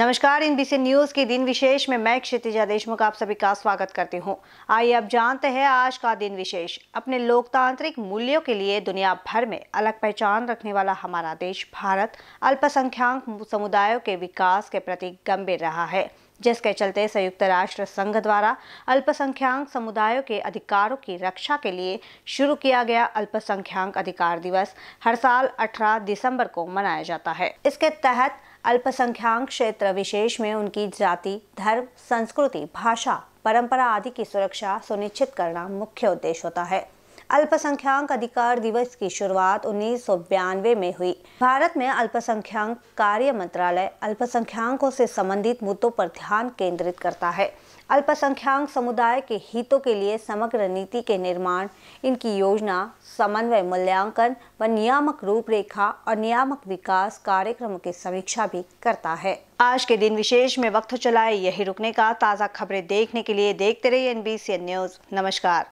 नमस्कार NBC news के दिन विशेष में मैं क्षितिजा देशमुख आप सभी का स्वागत करती हूं। आइए अब जानते हैं आज का दिन विशेष अपने लोकतांत्रिक मूल्यों के लिए दुनिया भर में अलग पहचान रखने वाला हमारा देश भारत अल्पसंख्यक समुदायों के विकास के प्रति गंभीर रहा है जिसके चलते संयुक्त राष्ट्र संघ द्वारा अल्पसंख्याक समुदायों के अधिकारों की रक्षा के लिए शुरू किया गया अल्पसंख्याक अधिकार दिवस हर साल 18 दिसंबर को मनाया जाता है इसके तहत अल्पसंख्याक क्षेत्र विशेष में उनकी जाति धर्म संस्कृति भाषा परंपरा आदि की सुरक्षा सुनिश्चित करना मुख्य उद्देश्य होता है अल्पसंख्यक अधिकार दिवस की शुरुआत उन्नीस में हुई भारत में अल्पसंख्यक कार्य मंत्रालय अल्पसंख्यकों से संबंधित मुद्दों पर ध्यान केंद्रित करता है अल्पसंख्यक समुदाय के हितों के लिए समग्र नीति के निर्माण इनकी योजना समन्वय मूल्यांकन व नियामक रूपरेखा और नियामक विकास कार्यक्रम की समीक्षा भी करता है आज के दिन विशेष में वक्त चलाए यही रुकने का ताज़ा खबरें देखने के लिए देखते रहिए एन न्यूज़ नमस्कार